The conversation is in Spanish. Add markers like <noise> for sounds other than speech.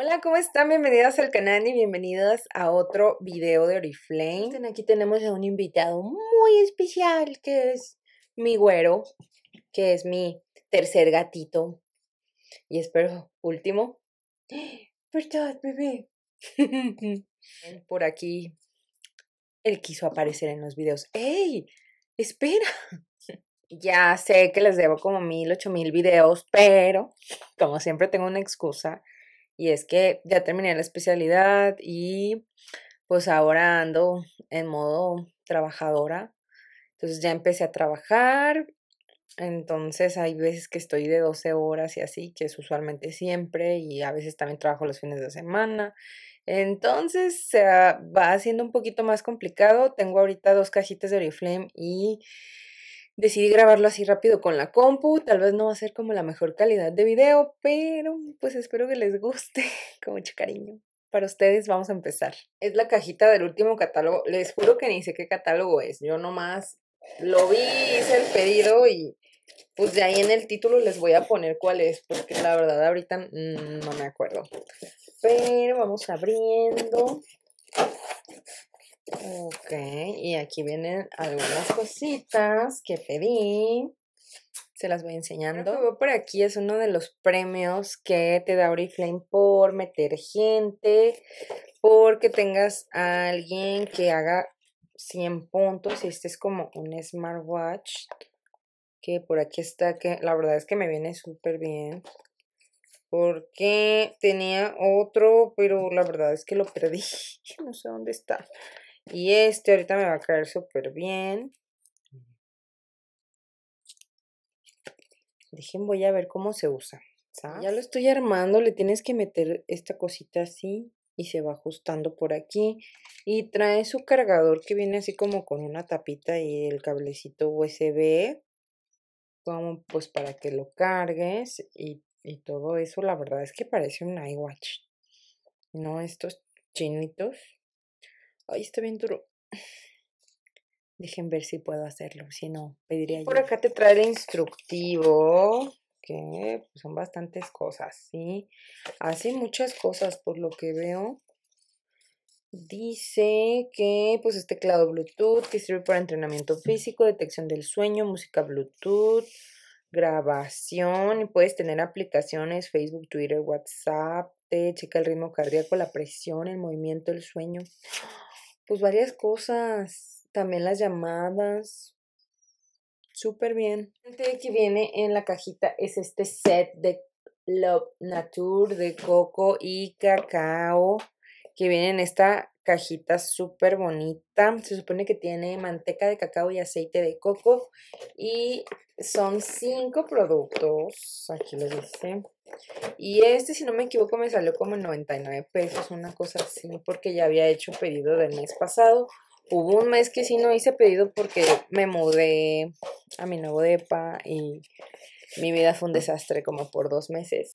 Hola, ¿cómo están? Bienvenidos al canal y bienvenidas a otro video de Oriflame. Aquí tenemos a un invitado muy especial que es mi güero, que es mi tercer gatito y espero último. ¿Verdad, <gasps> bebé? <laughs> Por aquí él quiso aparecer en los videos. ¡Ey! ¡Espera! <laughs> Ya sé que les debo como mil, ocho mil videos, pero como siempre tengo una excusa y es que ya terminé la especialidad y pues ahora ando en modo trabajadora. Entonces ya empecé a trabajar. Entonces hay veces que estoy de 12 horas y así, que es usualmente siempre, y a veces también trabajo los fines de semana. Entonces se va haciendo un poquito más complicado. Tengo ahorita dos cajitas de Oriflame y decidí grabarlo así rápido con la compu. Tal vez no va a ser como la mejor calidad de video, pero pues espero que les guste <laughs> con mucho cariño. Para ustedes vamos a empezar. Es la cajita del último catálogo. Les juro que ni sé qué catálogo es. Yo nomás lo vi, hice el pedido y pues de ahí en el título les voy a poner cuál es, porque la verdad ahorita mm, no me acuerdo. Pero vamos abriendo. Ok, y aquí vienen algunas cositas que pedí. Se las voy enseñando. Luego por aquí es uno de los premios que te da Oriflame por meter gente, porque tengas a alguien que haga 100 puntos. Y este es como un smartwatch. Que por aquí está, que la verdad es que me viene súper bien. Porque tenía otro, pero la verdad es que lo perdí. <laughs> No sé dónde está. Y este ahorita me va a caer súper bien. Dejen, voy a ver cómo se usa. Ya lo estoy armando, le tienes que meter esta cosita así y se va ajustando por aquí. Y trae su cargador que viene así como con una tapita y el cablecito USB. Como pues para que lo cargues y, y todo eso. La verdad es que parece un iWatch. No estos chinitos. Ay, está bien duro. Dejen ver si puedo hacerlo. Si no, pediría Por acá te trae el instructivo. Que pues, son bastantes cosas, ¿sí? Hace muchas cosas por lo que veo. Dice que pues es teclado Bluetooth que sirve para entrenamiento físico, detección del sueño, música Bluetooth, grabación y puedes tener aplicaciones Facebook, Twitter, WhatsApp, te checa el ritmo cardíaco, la presión, el movimiento, el sueño pues varias cosas, también las llamadas, súper bien. El que viene en la cajita es este set de Love Nature de coco y cacao que viene en esta cajita súper bonita. Se supone que tiene manteca de cacao y aceite de coco y son cinco productos. Aquí lo dice. Y este, si no me equivoco, me salió como 99 pesos, una cosa así, porque ya había hecho pedido del mes pasado. Hubo un mes que sí no hice pedido porque me mudé a mi nuevo depa y mi vida fue un desastre como por dos meses.